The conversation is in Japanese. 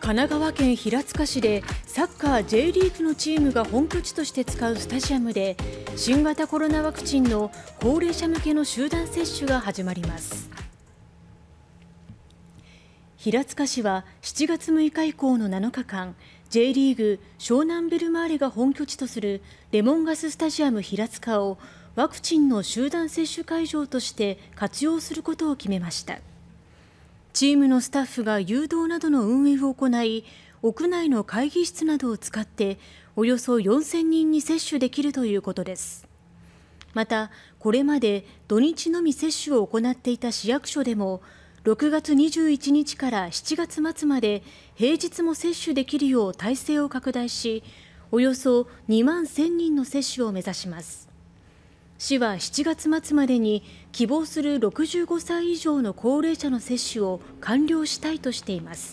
神奈川県平塚市でサッカー J リーグのチームが本拠地として使うスタジアムで新型コロナワクチンの高齢者向けの集団接種が始まります平塚市は7月6日以降の7日間 J リーグ湘南ベルマーレが本拠地とするレモンガススタジアム平塚をワクチンの集団接種会場として活用することを決めました。チームのスタッフが誘導などの運営を行い屋内の会議室などを使っておよそ4000人に接種できるということですまたこれまで土日のみ接種を行っていた市役所でも6月21日から7月末まで平日も接種できるよう体制を拡大しおよそ2万1000人の接種を目指します市は7月末までに希望する65歳以上の高齢者の接種を完了したいとしています。